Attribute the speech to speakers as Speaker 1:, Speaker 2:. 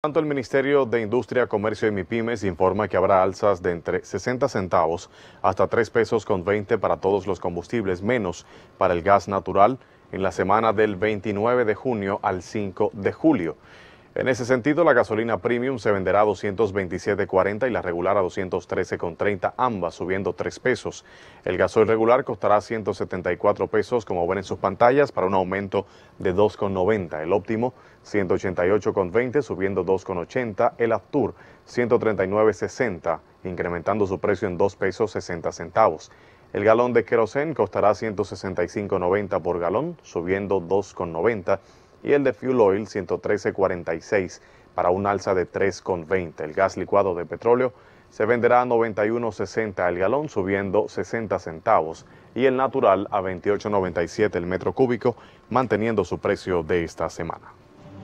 Speaker 1: tanto, el Ministerio de Industria, Comercio y MIPIMES informa que habrá alzas de entre 60 centavos hasta 3 pesos con 20 para todos los combustibles, menos para el gas natural en la semana del 29 de junio al 5 de julio. En ese sentido, la gasolina premium se venderá a 227.40 y la regular a 213.30, ambas subiendo 3 pesos. El gasoil regular costará 174 pesos, como ven en sus pantallas, para un aumento de 2.90. El óptimo 188.20, subiendo 2.80. El Aptur 139.60, incrementando su precio en 2 pesos 60 centavos. El galón de Kerosene costará 165.90 por galón, subiendo 2.90 y el de fuel oil 113.46 para un alza de 3.20. El gas licuado de petróleo se venderá a 91.60 el galón, subiendo 60 centavos, y el natural a 28.97 el metro cúbico, manteniendo su precio de esta semana.